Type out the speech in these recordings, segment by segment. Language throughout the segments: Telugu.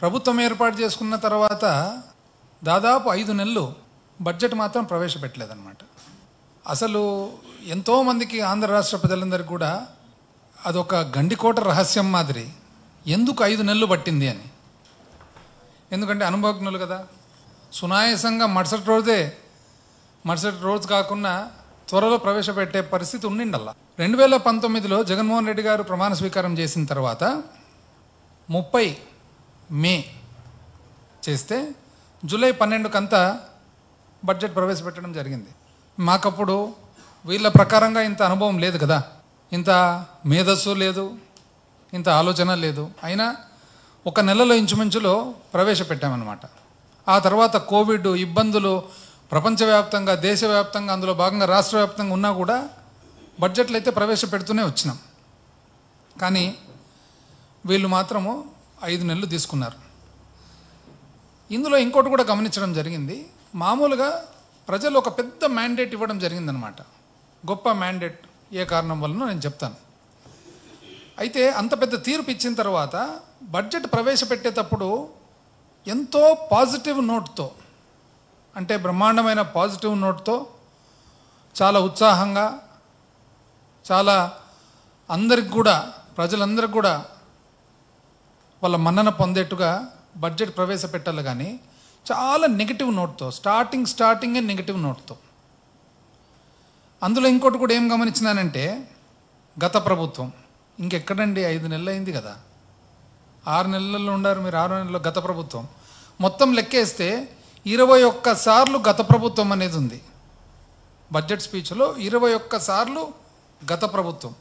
ప్రభుత్వం ఏర్పాటు చేసుకున్న తర్వాత దాదాపు ఐదు నెలలు బడ్జెట్ మాత్రం ప్రవేశపెట్టలేదన్నమాట అసలు ఎంతోమందికి ఆంధ్ర రాష్ట్ర ప్రజలందరికీ కూడా అదొక గండికోట రహస్యం మాదిరి ఎందుకు ఐదు నెలలు పట్టింది అని ఎందుకంటే అనుభవజ్ఞులు కదా సునాయసంగా మరుసటి రోజే మరుసటి రోజు కాకుండా త్వరలో ప్రవేశపెట్టే పరిస్థితి ఉండిండల్లా రెండు వేల పంతొమ్మిదిలో జగన్మోహన్ రెడ్డి గారు ప్రమాణ స్వీకారం చేసిన తర్వాత ముప్పై మే చేస్తే జూలై పన్నెండుకంతా బడ్జెట్ ప్రవేశపెట్టడం జరిగింది మాకప్పుడు వీళ్ళ ప్రకారంగా ఇంత అనుభవం లేదు కదా ఇంత మేధస్సు లేదు ఇంత ఆలోచన లేదు అయినా ఒక నెలలో ఇంచుమించులో ప్రవేశపెట్టామన్నమాట ఆ తర్వాత కోవిడ్ ఇబ్బందులు ప్రపంచవ్యాప్తంగా దేశవ్యాప్తంగా అందులో భాగంగా రాష్ట్ర వ్యాప్తంగా ఉన్నా కూడా బడ్జెట్లు అయితే ప్రవేశపెడుతూనే వచ్చినాం కానీ వీళ్ళు మాత్రము ఐదు నెలలు తీసుకున్నారు ఇందులో ఇంకోటి కూడా గమనించడం జరిగింది మామూలుగా ప్రజలు ఒక పెద్ద మ్యాండేట్ ఇవ్వడం జరిగిందనమాట గొప్ప మ్యాండేట్ ఏ కారణం వలన నేను చెప్తాను అయితే అంత పెద్ద తీర్పు ఇచ్చిన తర్వాత బడ్జెట్ ప్రవేశపెట్టేటప్పుడు ఎంతో పాజిటివ్ నోట్తో అంటే బ్రహ్మాండమైన పాజిటివ్ నోట్తో చాలా ఉత్సాహంగా చాలా అందరికి కూడా ప్రజలందరికీ కూడా వాళ్ళ మన్నన పొందేట్టుగా బడ్జెట్ ప్రవేశపెట్టాలి కానీ చాలా నెగిటివ్ నోట్తో స్టార్టింగ్ స్టార్టింగ్ నెగిటివ్ నోట్తో అందులో ఇంకోటి కూడా ఏం గమనించినానంటే గత ప్రభుత్వం ఇంకెక్కడండి ఐదు నెలలు అయింది కదా ఆరు నెలల్లో ఉండారు మీరు ఆరు నెలల్లో గత ప్రభుత్వం మొత్తం లెక్కేస్తే ఇరవై ఒక్కసార్లు గత ప్రభుత్వం అనేది ఉంది బడ్జెట్ స్పీచ్లో ఇరవై ఒక్కసార్లు గత ప్రభుత్వం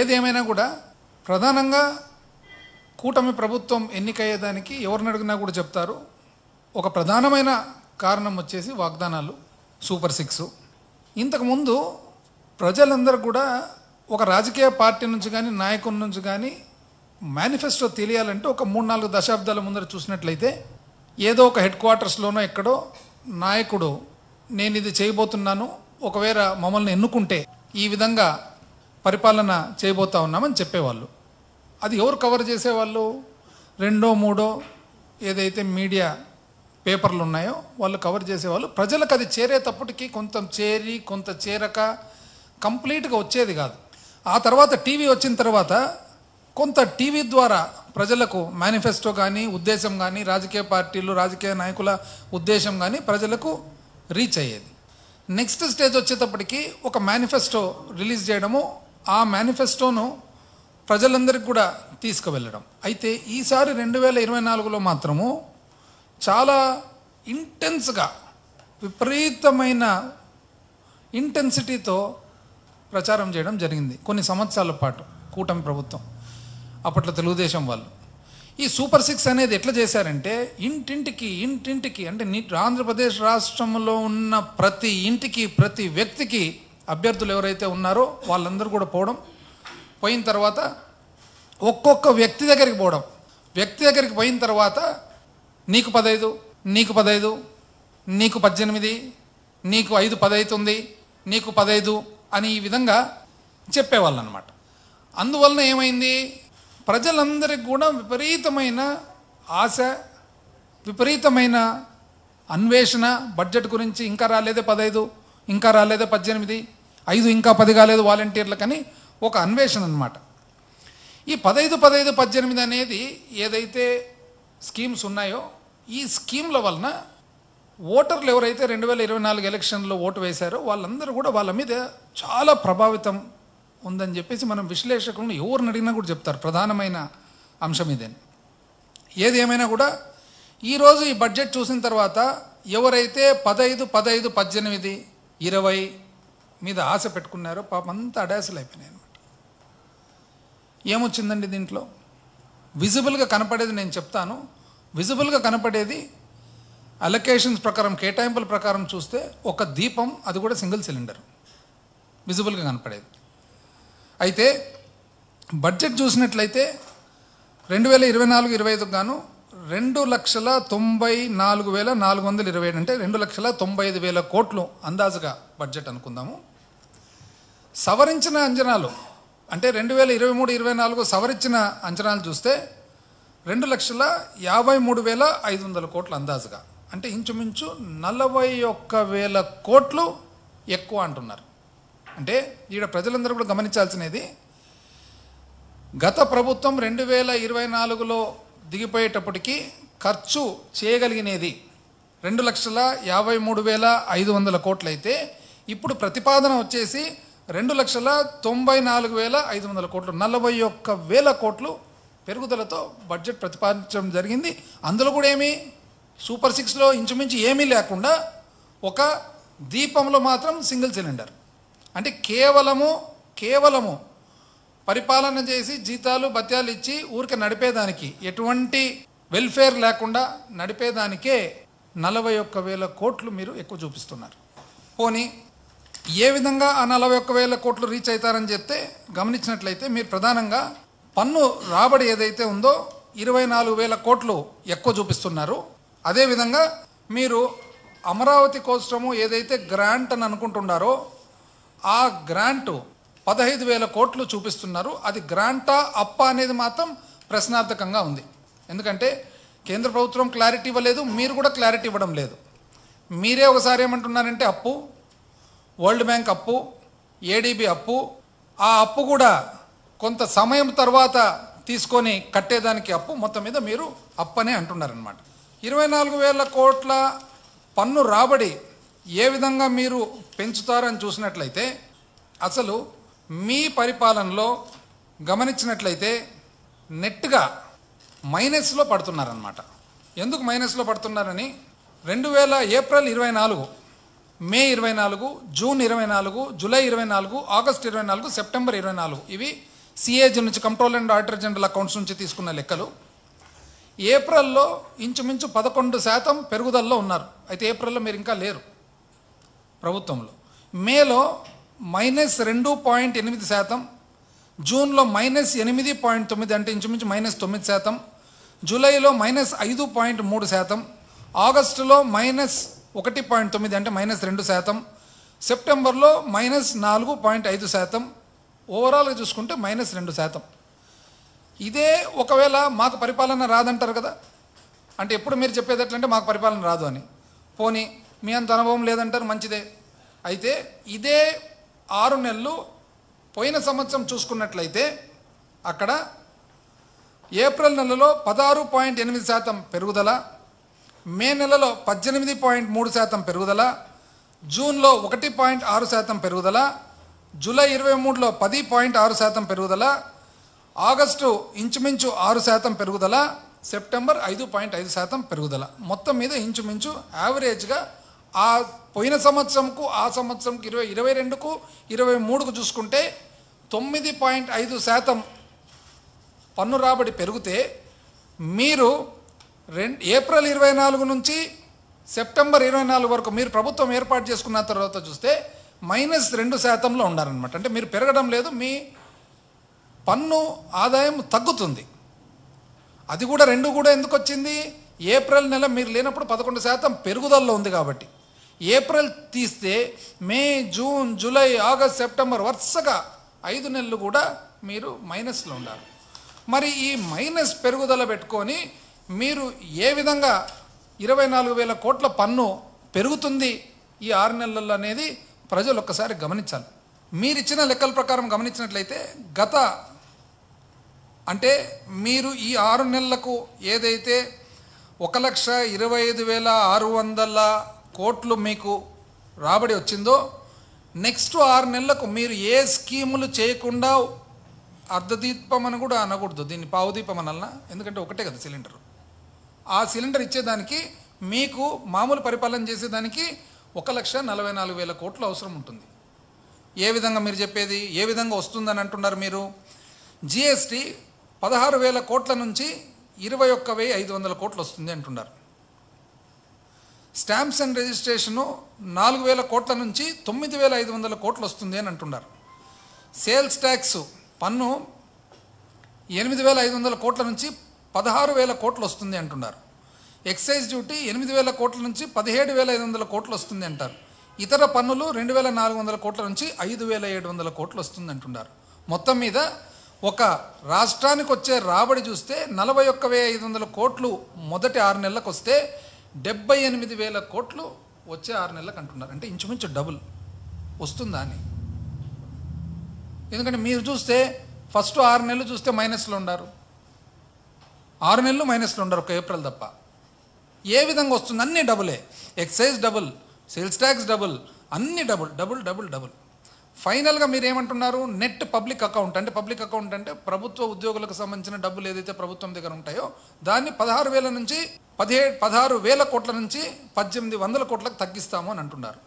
ఏదేమైనా కూడా ప్రధానంగా కూటమి ప్రభుత్వం ఎన్నికయ్యేదానికి ఎవరిని అడిగినా కూడా చెప్తారు ఒక ప్రధానమైన కారణం వచ్చేసి వాగ్దానాలు సూపర్ సిక్స్ ఇంతకుముందు ప్రజలందరూ కూడా ఒక రాజకీయ పార్టీ నుంచి కానీ నాయకుల నుంచి కానీ మేనిఫెస్టో తెలియాలంటే ఒక మూడు నాలుగు దశాబ్దాల ముందర చూసినట్లయితే ఏదో ఒక హెడ్ క్వార్టర్స్లోనో ఎక్కడో నాయకుడు నేను ఇది చేయబోతున్నాను ఒకవేళ మమ్మల్ని ఎన్నుకుంటే ఈ విధంగా పరిపాలన చేయబోతా ఉన్నామని చెప్పేవాళ్ళు అది ఎవరు కవర్ చేసేవాళ్ళు రెండో మూడో ఏదైతే మీడియా పేపర్లు ఉన్నాయో వాళ్ళు కవర్ చేసేవాళ్ళు ప్రజలకు అది చేరేటప్పటికి కొంత చేరి కొంత చేరక కంప్లీట్గా వచ్చేది కాదు ఆ తర్వాత టీవీ వచ్చిన తర్వాత కొంత టీవీ ద్వారా ప్రజలకు మేనిఫెస్టో కానీ ఉద్దేశం కానీ రాజకీయ పార్టీలు రాజకీయ నాయకుల ఉద్దేశం కానీ ప్రజలకు రీచ్ అయ్యేది నెక్స్ట్ స్టేజ్ వచ్చేటప్పటికి ఒక మేనిఫెస్టో రిలీజ్ చేయడము ఆ మేనిఫెస్టోను ప్రజలందరికీ కూడా తీసుకువెళ్ళడం అయితే ఈసారి రెండు వేల ఇరవై నాలుగులో మాత్రము చాలా ఇంటెన్స్గా విపరీతమైన ఇంటెన్సిటీతో ప్రచారం చేయడం జరిగింది కొన్ని సంవత్సరాల పాటు కూటమి ప్రభుత్వం అప్పట్లో తెలుగుదేశం వాళ్ళు ఈ సూపర్ సిక్స్ అనేది ఎట్లా చేశారంటే ఇంటింటికి ఇంటింటికి అంటే ఆంధ్రప్రదేశ్ రాష్ట్రంలో ఉన్న ప్రతి ఇంటికి ప్రతి వ్యక్తికి అభ్యర్థులు ఎవరైతే ఉన్నారో వాళ్ళందరూ కూడా పోవడం పోయిన తర్వాత ఒక్కొక్క వ్యక్తి దగ్గరికి పోవడం వ్యక్తి దగ్గరికి పోయిన తర్వాత నీకు పదహైదు నీకు పదహైదు నీకు పద్దెనిమిది నీకు ఐదు పదైతుంది నీకు పదైదు అని ఈ విధంగా చెప్పేవాళ్ళు అనమాట అందువలన ఏమైంది ప్రజలందరికీ కూడా విపరీతమైన ఆశ విపరీతమైన అన్వేషణ బడ్జెట్ గురించి ఇంకా రాలేదే పదైదు ఇంకా రాలేదే పద్దెనిమిది ఐదు ఇంకా పది కాలేదు వాలంటీర్లకని ఒక అన్వేషణ అనమాట ఈ పదహైదు పదైదు పద్దెనిమిది అనేది ఏదైతే స్కీమ్స్ ఉన్నాయో ఈ స్కీమ్ల వలన ఓటర్లు ఎవరైతే రెండు వేల ఇరవై నాలుగు ఎలక్షన్లో ఓటు వేశారో వాళ్ళందరూ కూడా వాళ్ళ మీద చాలా ప్రభావితం ఉందని చెప్పేసి మనం విశ్లేషకులను ఎవరిని అడిగినా కూడా చెప్తారు ప్రధానమైన అంశం ఇదే ఏది ఏమైనా కూడా ఈరోజు ఈ బడ్జెట్ చూసిన తర్వాత ఎవరైతే పదహైదు పదహైదు పద్దెనిమిది ఇరవై మీద ఆశ పెట్టుకున్నారో పాపంతా అడాసలు అయిపోయినాయి ఏమొచ్చిందండి దీంట్లో విజిబుల్గా కనపడేది నేను చెప్తాను విజిబుల్గా కనపడేది అలొకేషన్స్ ప్రకారం కేటాయింపుల ప్రకారం చూస్తే ఒక దీపం అది కూడా సింగిల్ సిలిండర్ విజిబుల్గా కనపడేది అయితే బడ్జెట్ చూసినట్లయితే రెండు వేల ఇరవై నాలుగు ఇరవై ఐదుకు గాను రెండు లక్షల తొంభై నాలుగు వేల నాలుగు వందల ఇరవై ఏడు అంటే రెండు లక్షల తొంభై ఐదు వేల కోట్లు అందాజుగా బడ్జెట్ అనుకుందాము సవరించిన అంచనాలు అంటే రెండు వేల ఇరవై మూడు ఇరవై నాలుగు సవరించిన అంచనాలు చూస్తే రెండు లక్షల యాభై మూడు వేల ఐదు వందల కోట్లు అందాజుగా అంటే ఇంచుమించు నలభై ఒక్క వేల కోట్లు ఎక్కువ అంటున్నారు అంటే ఈడ ప్రజలందరూ కూడా గమనించాల్సినది గత ప్రభుత్వం రెండు వేల ఇరవై నాలుగులో దిగిపోయేటప్పటికీ ఖర్చు చేయగలిగినది రెండు లక్షల యాభై మూడు వేల ఐదు వందల కోట్లు అయితే ఇప్పుడు ప్రతిపాదన వచ్చేసి రెండు లక్షల తొంభై నాలుగు వేల ఐదు వందల కోట్లు నలభై ఒక్క వేల కోట్లు పెరుగుదలతో బడ్జెట్ ప్రతిపాదించడం జరిగింది అందులో కూడా ఏమి సూపర్ సిక్స్లో ఇంచుమించు ఏమీ లేకుండా ఒక దీపంలో మాత్రం సింగిల్ సిలిండర్ అంటే కేవలము కేవలము పరిపాలన చేసి జీతాలు బత్యాలు ఇచ్చి ఊరికి నడిపేదానికి ఎటువంటి వెల్ఫేర్ లేకుండా నడిపేదానికే నలభై ఒక్క వేల కోట్లు మీరు ఎక్కువ చూపిస్తున్నారు పోనీ ఏ విధంగా ఆ నలభై ఒక్క వేల కోట్లు రీచ్ అవుతారని చెప్తే గమనించినట్లయితే మీరు ప్రధానంగా పన్ను రాబడి ఏదైతే ఉందో ఇరవై నాలుగు వేల కోట్లు ఎక్కువ చూపిస్తున్నారు అదేవిధంగా మీరు అమరావతి కోసము ఏదైతే గ్రాంట్ అని అనుకుంటున్నారో ఆ గ్రాంట్ పదహైదు వేల కోట్లు చూపిస్తున్నారు అది గ్రాంటా అప్ప అనేది మాత్రం ప్రశ్నార్థకంగా ఉంది ఎందుకంటే కేంద్ర ప్రభుత్వం క్లారిటీ ఇవ్వలేదు మీరు కూడా క్లారిటీ ఇవ్వడం లేదు మీరే ఒకసారి ఏమంటున్నారంటే అప్పు వరల్డ్ బ్యాంక్ అప్పు ఏడీబీ అప్పు ఆ అప్పు కూడా కొంత సమయం తర్వాత తీసుకొని కట్టేదానికి అప్పు మొత్తం మీద మీరు అప్పనే అంటున్నారనమాట ఇరవై నాలుగు వేల కోట్ల పన్ను రాబడి ఏ విధంగా మీరు పెంచుతారని చూసినట్లయితే అసలు మీ పరిపాలనలో గమనించినట్లయితే నెట్గా మైనస్లో పడుతున్నారనమాట ఎందుకు మైనస్లో పడుతున్నారని రెండు వేల ఏప్రిల్ ఇరవై నాలుగు మే ఇరవై నాలుగు జూన్ ఇరవై నాలుగు జూలై ఇరవై నాలుగు ఆగస్ట్ ఇరవై నాలుగు సెప్టెంబర్ ఇరవై నాలుగు ఇవి సిఏజీ నుంచి control and auditor general accounts నుంచి తీసుకున్న లెక్కలు ఏప్రిల్లో ఇంచుమించు పదకొండు శాతం పెరుగుదలలో ఉన్నారు అయితే ఏప్రిల్లో మీరు ఇంకా లేరు ప్రభుత్వంలో మేలో మైనస్ రెండు పాయింట్ ఎనిమిది శాతం జూన్లో మైనస్ ఎనిమిది పాయింట్ తొమ్మిది అంటే ఇంచుమించు మైనస్ తొమ్మిది శాతం జూలైలో మైనస్ ఐదు పాయింట్ మూడు శాతం ఆగస్టులో మైనస్ ఒకటి పాయింట్ తొమ్మిది అంటే మైనస్ రెండు శాతం సెప్టెంబర్లో మైనస్ నాలుగు పాయింట్ ఐదు శాతం ఓవరాల్గా చూసుకుంటే మైనస్ రెండు శాతం ఇదే ఒకవేళ మాకు పరిపాలన రాదంటారు కదా అంటే ఎప్పుడు మీరు చెప్పేది ఎట్లంటే మాకు పరిపాలన రాదు అని పోనీ మీ అంత అనుభవం లేదంటారు మంచిదే అయితే ఇదే ఆరు నెలలు పోయిన సంవత్సరం చూసుకున్నట్లయితే అక్కడ ఏప్రిల్ నెలలో పదహారు పాయింట్ ఎనిమిది శాతం పెరుగుదల మే నెలలో పద్దెనిమిది పాయింట్ మూడు శాతం పెరుగుదల జూన్లో ఒకటి పాయింట్ ఆరు శాతం పెరుగుదల జూలై ఇరవై మూడులో పది పాయింట్ ఆరు శాతం పెరుగుదల ఆగస్టు ఇంచుమించు ఆరు శాతం పెరుగుదల సెప్టెంబర్ ఐదు పాయింట్ ఐదు శాతం పెరుగుదల మొత్తం మీద ఇంచుమించు యావరేజ్గా ఆ పోయిన సంవత్సరంకు ఆ సంవత్సరంకు ఇరవై ఇరవై రెండుకు ఇరవై మూడుకు చూసుకుంటే తొమ్మిది పాయింట్ ఐదు శాతం పన్ను రాబడి పెరిగితే మీరు రెండు ఏప్రిల్ ఇరవై నాలుగు నుంచి సెప్టెంబర్ ఇరవై నాలుగు వరకు మీరు ప్రభుత్వం ఏర్పాటు చేసుకున్న తర్వాత చూస్తే మైనస్ రెండు శాతంలో ఉండాలన్నమాట అంటే మీరు పెరగడం లేదు మీ పన్ను ఆదాయం తగ్గుతుంది అది కూడా రెండు కూడా ఎందుకు వచ్చింది ఏప్రిల్ నెల మీరు లేనప్పుడు పదకొండు శాతం పెరుగుదలలో ఉంది కాబట్టి ఏప్రిల్ తీస్తే May June July August September వరుసగా ఐదు నెలలు కూడా మీరు మైనస్లో ఉండాలి మరి ఈ మైనస్ పెరుగుదల పెట్టుకొని మీరు ఏ విధంగా ఇరవై నాలుగు వేల కోట్ల పన్ను పెరుగుతుంది ఈ ఆరు నెలల్లో అనేది ప్రజలు ఒక్కసారి గమనించాలి మీరిచ్చిన లెక్కల ప్రకారం గమనించినట్లయితే గత అంటే మీరు ఈ ఆరు నెలలకు ఏదైతే ఒక లక్ష ఇరవై ఐదు వేల ఆరు వందల కోట్లు మీకు రాబడి వచ్చిందో నెక్స్ట్ ఆరు నెలలకు మీరు ఏ స్కీములు చేయకుండా అర్ధదీపం అని కూడా అనకూడదు దీన్ని పావుదీపం అనల్నా ఎందుకంటే ఒకటే కదా సిలిండరు ఆ సిలిండర్ ఇచ్చేదానికి మీకు మామూలు పరిపాలన చేసేదానికి ఒక లక్ష నలభై నాలుగు వేల కోట్లు అవసరం ఉంటుంది ఏ విధంగా మీరు చెప్పేది ఏ విధంగా వస్తుందని అంటున్నారు మీరు జిఎస్టీ పదహారు వేల కోట్ల నుంచి ఇరవై ఒక్క వెయ్యి ఐదు వందల కోట్లు వస్తుంది అంటున్నారు స్టాంప్స్ అండ్ రిజిస్ట్రేషను నాలుగు వేల కోట్ల నుంచి తొమ్మిది వేల ఐదు వందల కోట్లు వస్తుంది అని అంటున్నారు సేల్స్ ట్యాక్స్ పన్ను ఎనిమిది వేల ఐదు వందల కోట్ల నుంచి పదహారు వేల కోట్లు వస్తుంది అంటున్నారు ఎక్సైజ్ డ్యూటీ ఎనిమిది వేల కోట్ల నుంచి పదిహేడు వేల ఐదు వందల కోట్లు వస్తుంది అంటారు ఇతర పన్నులు రెండు వేల నాలుగు వందల కోట్ల నుంచి ఐదు వేల ఏడు వందల కోట్లు వస్తుంది అంటున్నారు మొత్తం మీద ఒక రాష్ట్రానికి వచ్చే రాబడి చూస్తే నలభై ఒక్క వేల ఐదు వందల కోట్లు మొదటి ఆరు నెలలకు వస్తే డెబ్బై ఎనిమిది వేల కోట్లు వచ్చే ఆరు నెలలకు అంటున్నారు అంటే ఇంచుమించు డబుల్ వస్తుందా అని ఎందుకంటే మీరు చూస్తే ఫస్ట్ ఆరు నెలలు చూస్తే మైనస్లో ఉన్నారు ఆరు నెలలు మైనస్లో ఉండరు ఒక ఏప్రిల్ తప్ప ఏ విధంగా వస్తుంది అన్నీ డబులే excise double sales tax double అన్నీ డబుల్ డబుల్ డబుల్ డబుల్ ఫైనల్గా మీరు ఏమంటున్నారు నెట్ పబ్లిక్ అకౌంట్ అంటే పబ్లిక్ అకౌంట్ అంటే ప్రభుత్వ ఉద్యోగులకు సంబంధించిన డబ్బులు ఏదైతే ప్రభుత్వం దగ్గర ఉంటాయో దాన్ని పదహారు వేల నుంచి పదిహేడు పదహారు వేల కోట్ల నుంచి పద్దెనిమిది వందల కోట్లకు తగ్గిస్తాము అని అంటున్నారు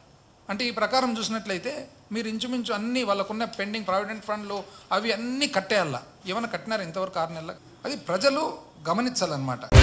అంటే ఈ ప్రకారం చూసినట్లయితే మీరు ఇంచుమించు అన్ని వాళ్ళకున్న పెండింగ్ ప్రావిడెంట్ ఫండ్లు అవి అన్నీ కట్టేయాల ఏమైనా కట్టినారు ఇంతవరకు ఆరు నెలలకు అది ప్రజలు గమనించాలన్నమాట